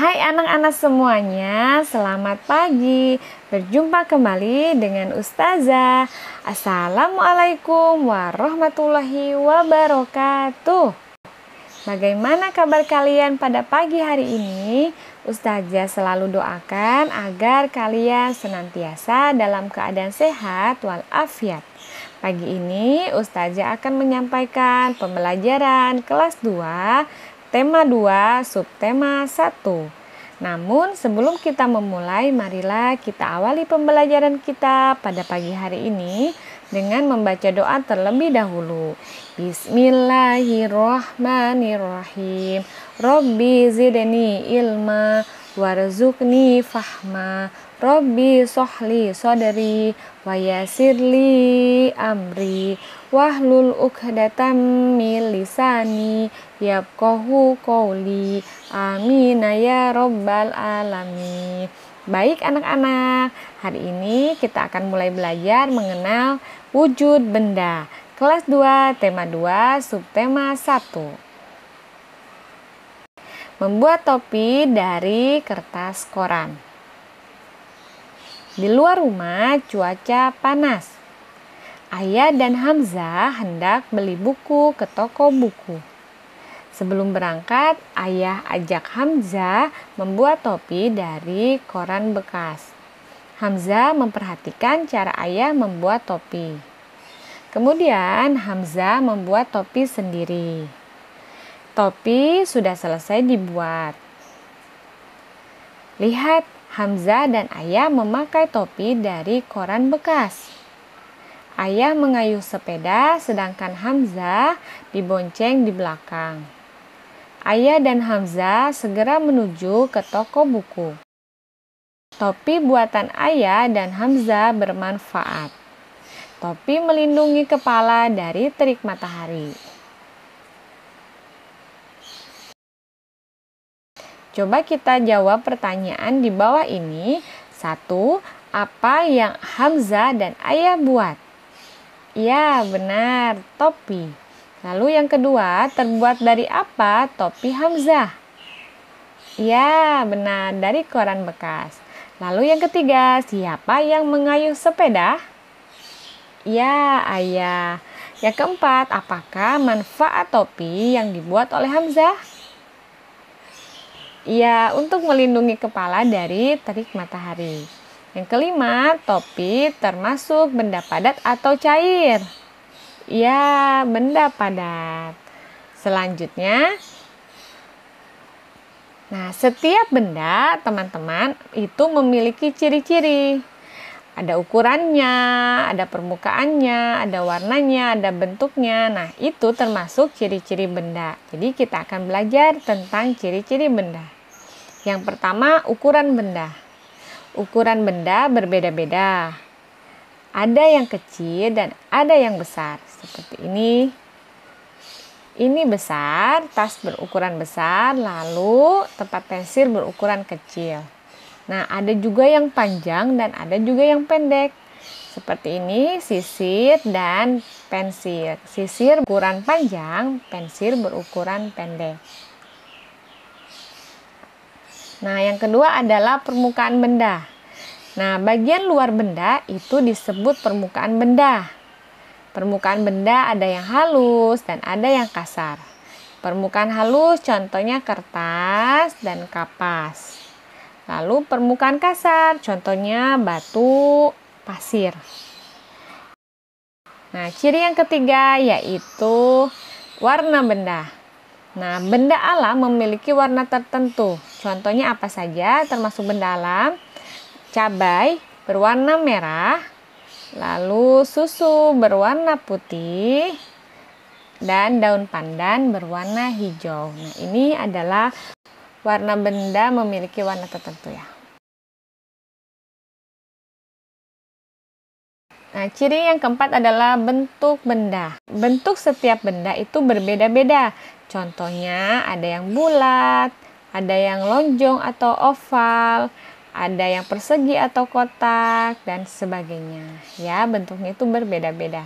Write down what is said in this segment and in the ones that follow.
Hai anak-anak semuanya, selamat pagi. Berjumpa kembali dengan Ustazah. Assalamualaikum warahmatullahi wabarakatuh. Bagaimana kabar kalian pada pagi hari ini? Ustazah selalu doakan agar kalian senantiasa dalam keadaan sehat walafiat. Pagi ini Ustazah akan menyampaikan pembelajaran kelas 2 tema 2, subtema 1. Namun sebelum kita memulai, marilah kita awali pembelajaran kita pada pagi hari ini dengan membaca doa terlebih dahulu. Bismillahirrahmanirrahim. Rabbi zidni ilma warzuqni fahma Robbi sohli sodari wayasirli amri wahlul ukhdatam Milisani, lisani yabqahu qawli amin ya robbal alami Baik anak-anak, hari ini kita akan mulai belajar mengenal wujud benda. Kelas 2, tema 2, subtema 1 membuat topi dari kertas koran. Di luar rumah cuaca panas. Ayah dan Hamzah hendak beli buku ke toko buku. Sebelum berangkat, ayah ajak Hamzah membuat topi dari koran bekas. Hamzah memperhatikan cara ayah membuat topi. Kemudian, Hamzah membuat topi sendiri. Topi sudah selesai dibuat. Lihat, Hamzah dan ayah memakai topi dari koran bekas. Ayah mengayuh sepeda, sedangkan Hamzah dibonceng di belakang. Ayah dan Hamzah segera menuju ke toko buku. Topi buatan ayah dan Hamzah bermanfaat. Topi melindungi kepala dari terik matahari. Coba kita jawab pertanyaan di bawah ini. Satu, apa yang Hamzah dan Ayah buat? Ya, benar, topi. Lalu yang kedua, terbuat dari apa topi Hamzah? Ya, benar, dari koran bekas. Lalu yang ketiga, siapa yang mengayuh sepeda? Ya, Ayah. Yang keempat, apakah manfaat topi yang dibuat oleh Hamzah? ya untuk melindungi kepala dari terik matahari. Yang kelima, topi termasuk benda padat atau cair. Ya, benda padat. Selanjutnya, nah setiap benda teman-teman itu memiliki ciri-ciri. Ada ukurannya, ada permukaannya, ada warnanya, ada bentuknya. Nah, itu termasuk ciri-ciri benda. Jadi kita akan belajar tentang ciri-ciri benda. Yang pertama, ukuran benda. Ukuran benda berbeda-beda. Ada yang kecil dan ada yang besar. Seperti ini, ini besar, tas berukuran besar, lalu tempat pensil berukuran kecil. Nah, ada juga yang panjang dan ada juga yang pendek. Seperti ini, sisir dan pensil. Sisir ukuran panjang, pensil berukuran pendek. Nah, yang kedua adalah permukaan benda. Nah, bagian luar benda itu disebut permukaan benda. Permukaan benda ada yang halus dan ada yang kasar. Permukaan halus contohnya kertas dan kapas. Lalu permukaan kasar, contohnya batu, pasir. Nah, ciri yang ketiga yaitu warna benda. Nah, benda alam memiliki warna tertentu. Contohnya apa saja? Termasuk benda alam, cabai berwarna merah, lalu susu berwarna putih, dan daun pandan berwarna hijau. Nah, ini adalah warna benda memiliki warna tertentu ya. Nah, ciri yang keempat adalah bentuk benda. Bentuk setiap benda itu berbeda-beda. Contohnya ada yang bulat, ada yang lonjong atau oval, ada yang persegi atau kotak dan sebagainya. Ya, bentuknya itu berbeda-beda.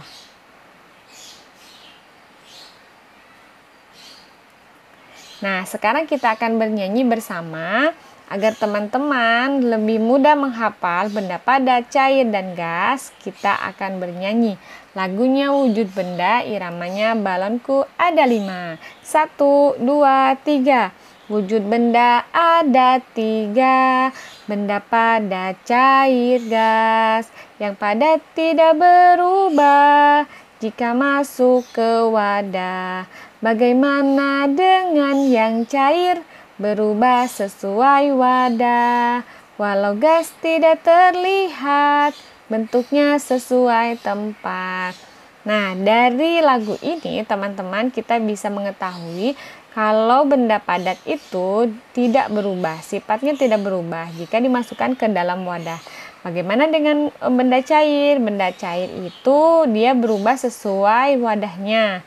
Nah, sekarang kita akan bernyanyi bersama agar teman-teman lebih mudah menghafal benda padat, cair, dan gas. Kita akan bernyanyi lagunya wujud benda, iramanya balonku ada lima. Satu, dua, tiga. Wujud benda ada tiga, benda padat, cair, gas. Yang padat tidak berubah jika masuk ke wadah Bagaimana dengan yang cair berubah sesuai wadah Walau gas tidak terlihat bentuknya sesuai tempat Nah, dari lagu ini teman-teman kita bisa mengetahui kalau benda padat itu tidak berubah, sifatnya tidak berubah jika dimasukkan ke dalam wadah. Bagaimana dengan eh, benda cair? Benda cair itu dia berubah sesuai wadahnya.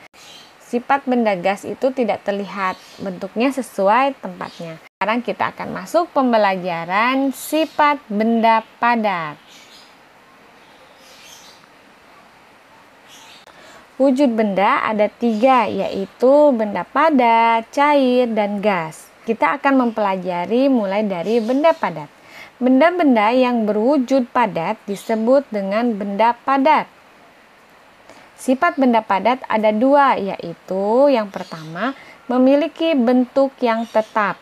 Sifat benda gas itu tidak terlihat, bentuknya sesuai tempatnya. Sekarang kita akan masuk pembelajaran sifat benda padat. Wujud benda ada tiga, yaitu benda padat, cair, dan gas. Kita akan mempelajari mulai dari benda padat. Benda-benda yang berwujud padat disebut dengan benda padat. Sifat benda padat ada dua, yaitu yang pertama memiliki bentuk yang tetap.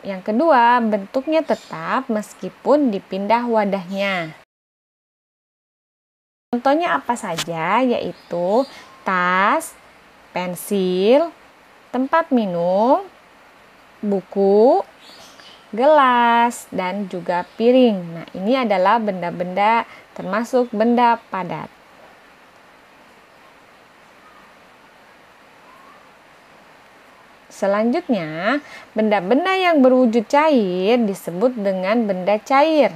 Yang kedua, bentuknya tetap meskipun dipindah wadahnya. Contohnya apa saja yaitu tas, pensil, tempat minum, buku, gelas, dan juga piring. Nah, ini adalah benda-benda termasuk benda padat. Selanjutnya, benda-benda yang berwujud cair disebut dengan benda cair.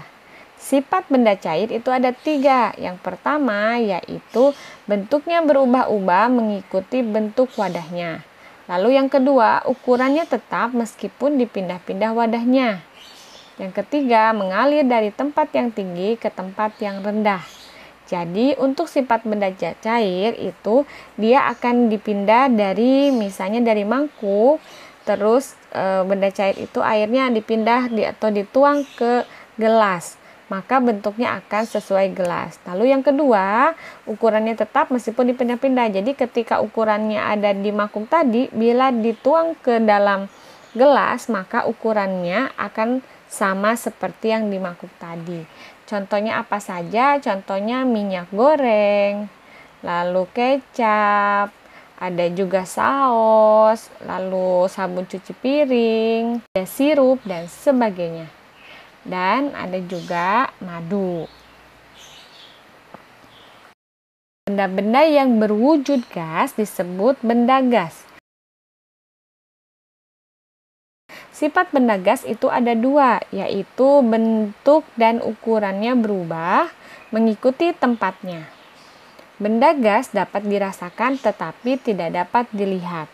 Sifat benda cair itu ada tiga. Yang pertama yaitu bentuknya berubah-ubah mengikuti bentuk wadahnya. Lalu yang kedua, ukurannya tetap meskipun dipindah-pindah wadahnya. Yang ketiga, mengalir dari tempat yang tinggi ke tempat yang rendah. Jadi untuk sifat benda cair itu dia akan dipindah dari misalnya dari mangkuk terus e, benda cair itu airnya dipindah di, atau dituang ke gelas maka bentuknya akan sesuai gelas. Lalu yang kedua, ukurannya tetap meskipun dipindah-pindah. Jadi ketika ukurannya ada di mangkuk tadi, bila dituang ke dalam gelas, maka ukurannya akan sama seperti yang di mangkuk tadi. Contohnya apa saja? Contohnya minyak goreng, lalu kecap, ada juga saus, lalu sabun cuci piring, ada sirup dan sebagainya. Dan ada juga madu. Benda-benda yang berwujud gas disebut benda gas. Sifat benda gas itu ada dua, yaitu bentuk dan ukurannya berubah mengikuti tempatnya. Benda gas dapat dirasakan tetapi tidak dapat dilihat.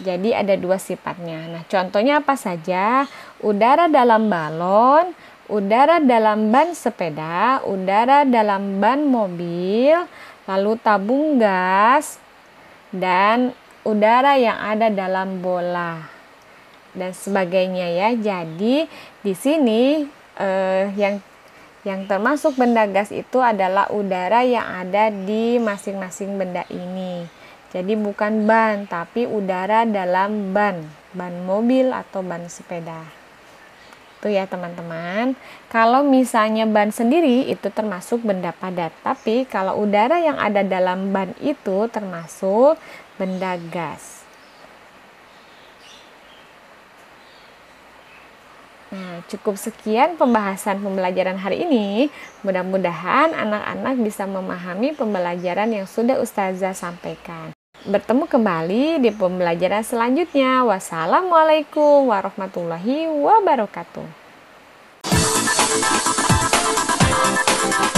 Jadi ada dua sifatnya. Nah, contohnya apa saja? Udara dalam balon, udara dalam ban sepeda, udara dalam ban mobil, lalu tabung gas dan udara yang ada dalam bola dan sebagainya ya. Jadi di sini eh, yang yang termasuk benda gas itu adalah udara yang ada di masing-masing benda ini. Jadi bukan ban, tapi udara dalam ban, ban mobil atau ban sepeda. Itu ya teman-teman. Kalau misalnya ban sendiri itu termasuk benda padat, tapi kalau udara yang ada dalam ban itu termasuk benda gas. Hmm, cukup sekian pembahasan pembelajaran hari ini. Mudah-mudahan anak-anak bisa memahami pembelajaran yang sudah Ustazah sampaikan. Bertemu kembali di pembelajaran selanjutnya. Wassalamualaikum warahmatullahi wabarakatuh.